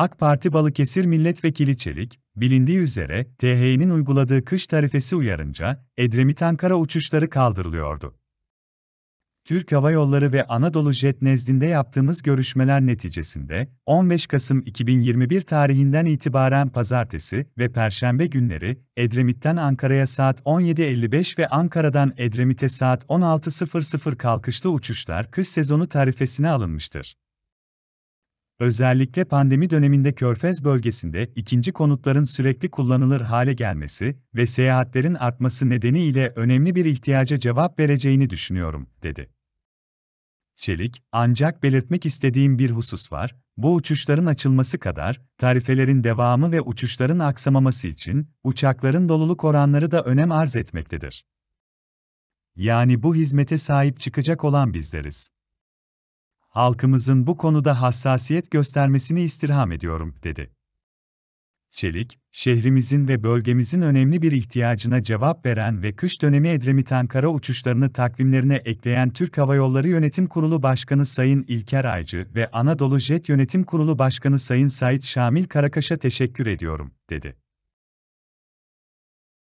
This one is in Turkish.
AK Parti Balıkesir Milletvekili Çelik, bilindiği üzere THY'nin uyguladığı kış tarifesi uyarınca Edremit-Ankara uçuşları kaldırılıyordu. Türk Hava Yolları ve Anadolu Jet nezdinde yaptığımız görüşmeler neticesinde 15 Kasım 2021 tarihinden itibaren pazartesi ve perşembe günleri Edremit'ten Ankara'ya saat 17.55 ve Ankara'dan Edremit'e saat 16.00 kalkışlı uçuşlar kış sezonu tarifesine alınmıştır. Özellikle pandemi döneminde Körfez bölgesinde ikinci konutların sürekli kullanılır hale gelmesi ve seyahatlerin artması nedeniyle önemli bir ihtiyaca cevap vereceğini düşünüyorum, dedi. Çelik, ancak belirtmek istediğim bir husus var, bu uçuşların açılması kadar, tarifelerin devamı ve uçuşların aksamaması için, uçakların doluluk oranları da önem arz etmektedir. Yani bu hizmete sahip çıkacak olan bizleriz halkımızın bu konuda hassasiyet göstermesini istirham ediyorum, dedi. Çelik, şehrimizin ve bölgemizin önemli bir ihtiyacına cevap veren ve kış dönemi Edremit-Ankara uçuşlarını takvimlerine ekleyen Türk Hava Yolları Yönetim Kurulu Başkanı Sayın İlker Aycı ve Anadolu Jet Yönetim Kurulu Başkanı Sayın Sait Şamil Karakaş'a teşekkür ediyorum, dedi.